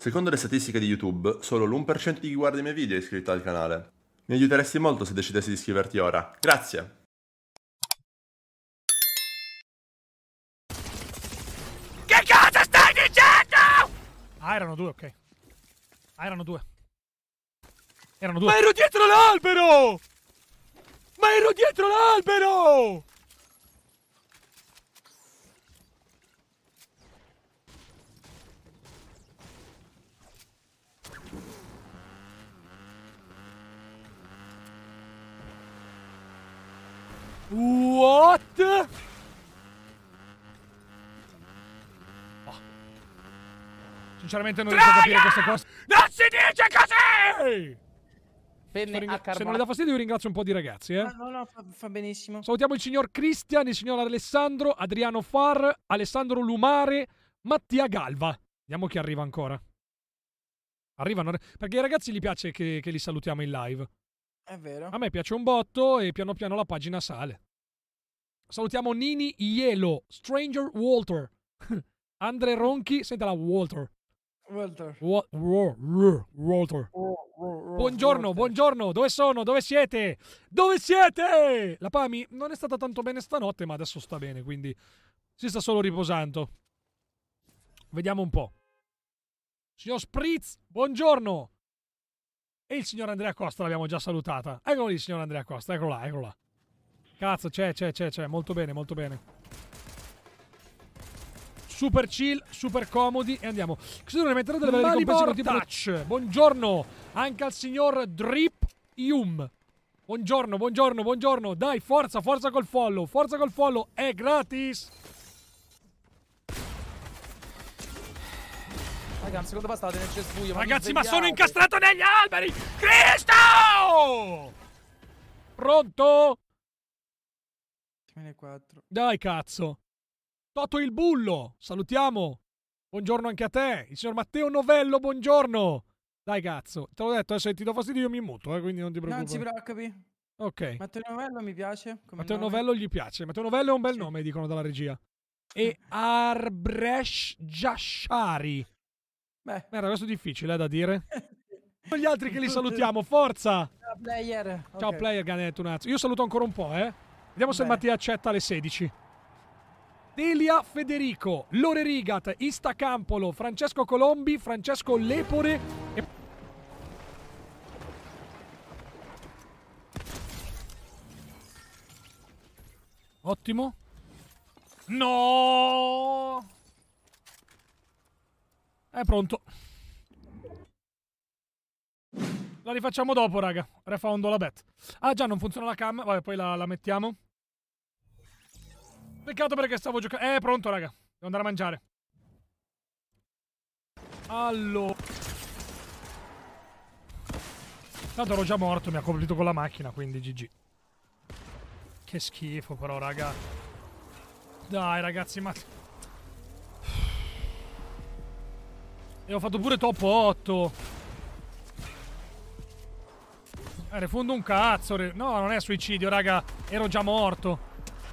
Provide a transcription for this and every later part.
Secondo le statistiche di YouTube, solo l'1% di chi guarda i miei video è iscritto al canale. Mi aiuteresti molto se decidessi di iscriverti ora. Grazie! Che cosa stai dicendo? Ah, erano due, ok. Ah, erano due. Erano due. Ma ero dietro l'albero! Ma ero dietro l'albero! What? Oh. Sinceramente non riesco a capire queste cose. Non si dice così! Se non le dà fastidio, io ringrazio un po' di ragazzi. Eh? No, no, no fa, fa, benissimo. Salutiamo il signor Cristian, il signor Alessandro, Adriano Far, Alessandro Lumare, Mattia Galva. Vediamo chi arriva ancora. Arrivano. Perché ai ragazzi gli piace che, che li salutiamo in live. È vero. A me piace un botto e piano piano la pagina sale. Salutiamo Nini Ielo, Stranger Walter, Andre Ronchi, sentala Walter. Walter. Wa- ro- ro- Walter. buongiorno, Walter. buongiorno, dove sono? Dove siete? Dove siete? La Pami non è stata tanto bene stanotte, ma adesso sta bene, quindi si sta solo riposando. Vediamo un po'. Signor Spritz, buongiorno. E il signor Andrea Costa l'abbiamo già salutata. Eccolo lì, il signor Andrea Costa, eccolo là, eccolo là. Cazzo, c'è, c'è, c'è, c'è. Molto bene, molto bene. Super chill, super comodi e andiamo. Così non metterò delle belle ricompense tipo... Buongiorno anche al signor Drip Yum. Buongiorno, buongiorno, buongiorno. Dai, forza, forza col follow, forza col follow. È gratis. Raga, secondo passato nel cespuglio. Ragazzi, ma, sono incastrato negli alberi! Cristo! Pronto? 2004. Dai, cazzo. Toto il Bullo, salutiamo. Buongiorno anche a te. Il signor Matteo Novello, buongiorno. Dai, cazzo. Te l'ho detto, adesso eh, se ti do fastidio io mi muto, eh, quindi non ti preoccupare. Non si preoccupi. Ok. Matteo Novello mi piace. Matteo nome. Novello gli piace. Matteo Novello è un bel sì. nome, dicono dalla regia. E eh. Arbresh Jashari. Beh, era questo difficile da dire. Con Gli altri che li salutiamo, forza! Ciao player. Ciao player Ganetto Nazio. Io saluto ancora un po', eh. Vediamo Bene. se Mattia accetta alle 16. Delia Federico, Lore Rigat, Istacampolo, Francesco Colombi, Francesco Lepore e... Ottimo. No! È pronto. La rifacciamo dopo, raga. Refondo la bet. Ah, già, non funziona la cam. Vabbè, poi la, la mettiamo. Peccato perché stavo giocando... Eh, pronto, raga. Devo andare a mangiare. Allora... Tanto ero già morto, mi ha colpito con la macchina, quindi GG. Che schifo però, raga. Dai, ragazzi, ma... E ho fatto pure top 8. Eh, refondo un cazzo. No, non è suicidio, raga. Ero già morto.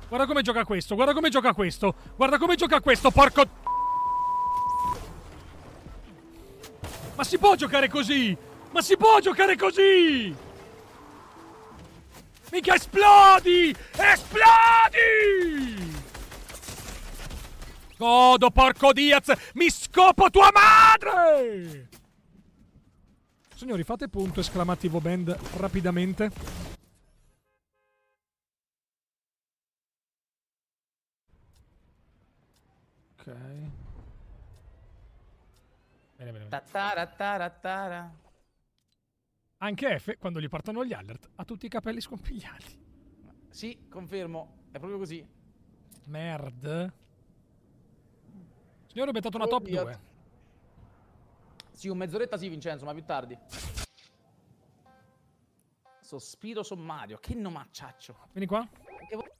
Guarda come gioca questo, guarda come gioca questo. Guarda come gioca questo, porco... Ma si può giocare così? Ma si può giocare così? Mica esplodi! Esplodi! Godo, porco Diaz! Mi scopo tua madre! Signori, fate punto esclamativo band rapidamente. Ok. Bene, bene, bene. Anche F, quando gli partono gli alert, ha tutti i capelli scompigliati. Sì, confermo. È proprio così. Merd. Io ho bettato una top 2. Sì, un mezz'oretta sì, Vincenzo, ma più tardi. Sospiro sommario. Che nomacciaccio. Vieni qua. Perché...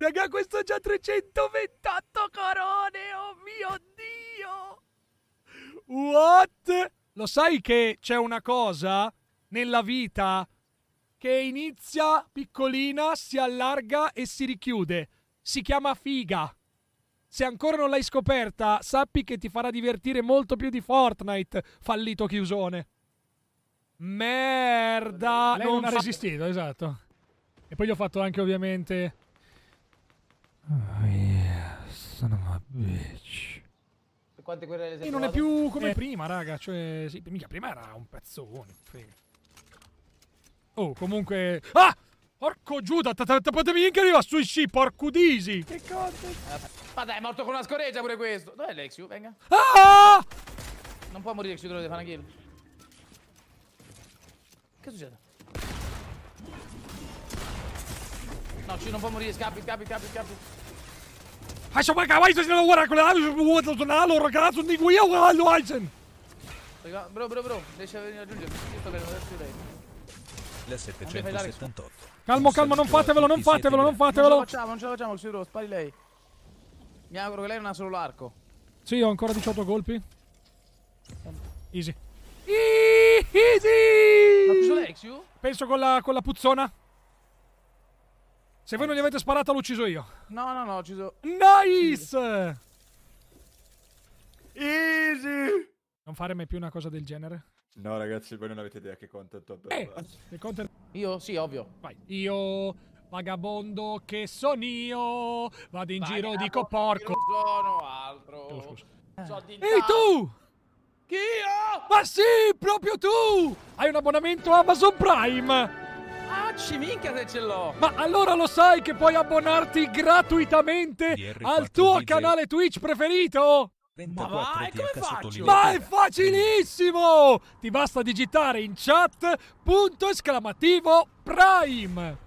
Raga, questo ha già 328 corone, oh mio Dio! What? Lo sai che c'è una cosa nella vita che inizia piccolina, si allarga e si richiude. Si chiama figa. Se ancora non l'hai scoperta, sappi che ti farà divertire molto più di Fortnite, fallito chiusone. Merda! Lei non, non ha fa... resistito, esatto. E poi gli ho fatto anche ovviamente Oh ah, yeah, son of bitch. E quante guerre hai E non è più come eh. prima, raga. Cioè, sì, mica prima era un pezzone. Frega. Oh, comunque. Ah! Porco Giuda, tappatemi che arriva sui sci, porco disi! Che cazzo? Ma dai, è morto con una scoreggia pure questo! Dov'è Lexiu? Venga! Ah! Non può morire Lexiu, dovete fare una kill. Che succede? No, ci non può morire, scappi, scappi, scappi, scappi. Așa, bă, ca mai să-și nu ora acolo, nu știu, mă, tot la lor, non dico io, eu, ăla Aizen. Bro, bro, bro, deci aggiungere, sto bene, adesso dai. La 778. Calmo, calmo, non fatevelo, non fatevelo, non fatevelo. Non ce la facciamo, non ce la facciamo, il Siro, spari lei. Mi auguro che lei non ha solo l'arco. Sì, ho ancora 18 colpi. Easy. Easy! Ma lei, Penso con la, con la puzzona. Se voi non gli avete sparato, l'ho ucciso io. No, no, no, ho ucciso. Nice! Easy! Non fare mai più una cosa del genere. No, ragazzi, voi non avete idea che content ho eh, content... Io? Sì, ovvio. Vai. Io, vagabondo che sono io, vado in Vai, giro, dico porco. Non sono altro. Oh, scusa. So Ehi, tu! Chi io? Ma sì, proprio tu! Hai un abbonamento a Amazon Prime! Ah, ci minchia se ce l'ho! Ma allora lo sai che puoi abbonarti gratuitamente al tuo canale Twitch preferito? 24 ma vai, eh, come faccio? Ma è facilissimo! Ti basta digitare in chat punto esclamativo Prime!